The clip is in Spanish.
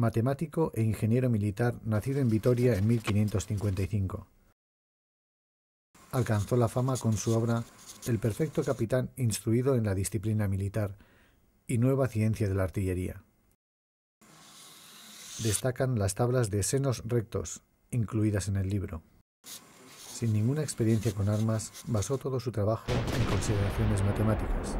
matemático e ingeniero militar nacido en Vitoria en 1555. Alcanzó la fama con su obra El perfecto capitán instruido en la disciplina militar y nueva ciencia de la artillería. Destacan las tablas de senos rectos, incluidas en el libro. Sin ninguna experiencia con armas, basó todo su trabajo en consideraciones matemáticas.